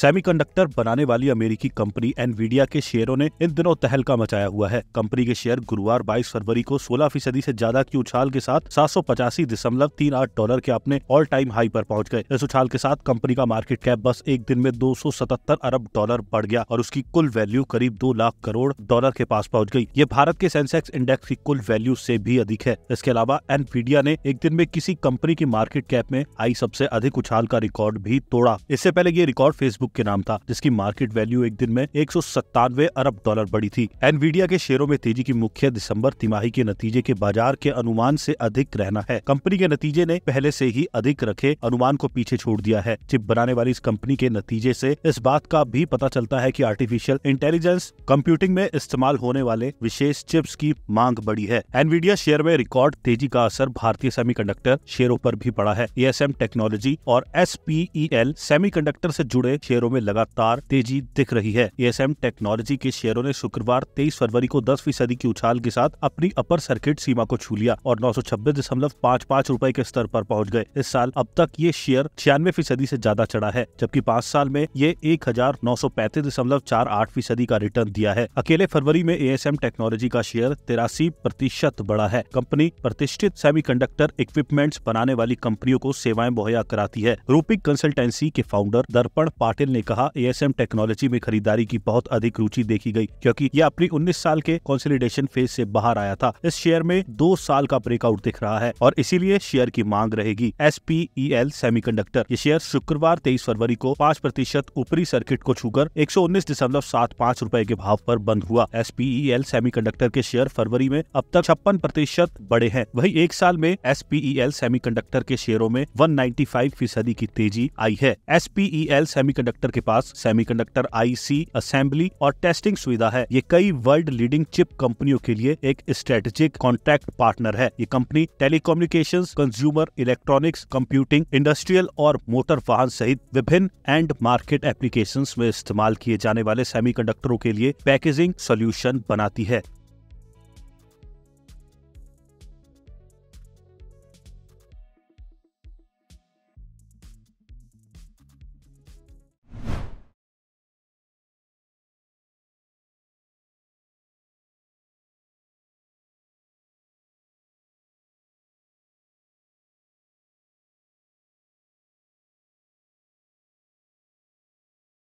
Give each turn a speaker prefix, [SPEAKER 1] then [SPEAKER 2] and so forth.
[SPEAKER 1] semiconductor बनाने वाली अमेरिकी कंपनी एनवीडिया के शेयरों ने इन दिनों तहलका मचाया हुआ है कंपनी के शेयर गुरुवार 22 फरवरी को 16 फीसदी ऐसी ज्यादा की उछाल के साथ सात डॉलर के अपने ऑल टाइम हाई पर पहुंच गए इस उछाल के साथ कंपनी का मार्केट कैप बस एक दिन में दो अरब डॉलर बढ़ गया और उसकी कुल वैल्यू करीब दो लाख करोड़ डॉलर के पास पहुँच गयी ये भारत के सेंसेक्स इंडेक्स की कुल वैल्यू ऐसी भी अधिक है इसके अलावा एनवीडिया ने एक दिन में किसी कंपनी की मार्केट कैप में आई सबसे अधिक उछाल का रिकॉर्ड भी तोड़ा इससे पहले ये रिकॉर्ड फेसबुक फेसबुक के नाम था जिसकी मार्केट वैल्यू एक दिन में एक अरब डॉलर बढ़ी थी एनवीडिया के शेयरों में तेजी की मुख्य दिसंबर तिमाही के नतीजे के बाजार के अनुमान से अधिक रहना है कंपनी के नतीजे ने पहले से ही अधिक रखे अनुमान को पीछे छोड़ दिया है चिप बनाने वाली इस कंपनी के नतीजे से इस बात का भी पता चलता है कि आर्टिफिशियल इंटेलिजेंस कंप्यूटिंग में इस्तेमाल होने वाले विशेष चिप्स की मांग बढ़ी है एनवीडिया शेयर में रिकॉर्ड तेजी का असर भारतीय कंडक्टर शेयरों पर भी पड़ा है एएसएम टेक्नोलॉजी और एस एसपीईएल सेमीकंडक्टर से जुड़े शेयर शेयरों में लगातार तेजी दिख रही है एएसएम टेक्नोलॉजी के शेयरों ने शुक्रवार 23 फरवरी को 10 फीसदी की उछाल के साथ अपनी अपर सर्किट सीमा को छू लिया और नौ सौ के स्तर आरोप पहुँच गए इस साल अब तक ये शेयर छियानवे फीसदी ऐसी ज्यादा चढ़ा है जबकि पाँच साल में ये एक फीसदी का रिटर्न दिया है अकेले फरवरी में एएसएम टेक्नोलॉजी का शेयर तिरासी प्रतिशत बढ़ा है कंपनी प्रतिष्ठित सेमीकंडक्टर इक्विपमेंट्स बनाने वाली कंपनियों को सेवाएं मुहैया कराती है रूपिक कंसल्टेंसी के फाउंडर दर्पण पाटिल पाटिल ने कहा एएसएम टेक्नोलॉजी में खरीदारी की बहुत अधिक रुचि देखी गई क्योंकि यह अपनी 19 साल के कंसोलिडेशन फेज से बाहर आया था इस शेयर में दो साल का ब्रेकआउट दिख रहा है और इसीलिए शेयर की मांग रहेगी S P E L semiconductor ये शेयर शुक्रवार तेईस फरवरी को पाँच प्रतिशत ऊपरी सर्किट को छूकर एक सौ उन्नीस दशमलव सात पाँच रूपए के भाव पर बंद हुआ S P E L semiconductor के शेयर फरवरी में अब तक छप्पन प्रतिशत बढ़े हैं वही एक साल में S P E L semiconductor के शेयरों में वन नाइन्टी फाइव फीसदी की तेजी आई है S P E L semiconductor sector के पास सेमीकंडक्टर आईसी असेंबली और टेस्टिंग सुविधा है ये कई वर्ल्ड लीडिंग चिप कंपनियों के लिए एक स्ट्रेटेजिक कॉन्ट्रैक्ट पार्टनर है ये company telecommunication consumer electronics computing industrial और मोटर वाहन सहित विभिन्न एंड मार्केट एप्लीकेशन में इस्तेमाल किए जाने वाले सेमी के लिए पैकेजिंग सोल्यूशन बनाती है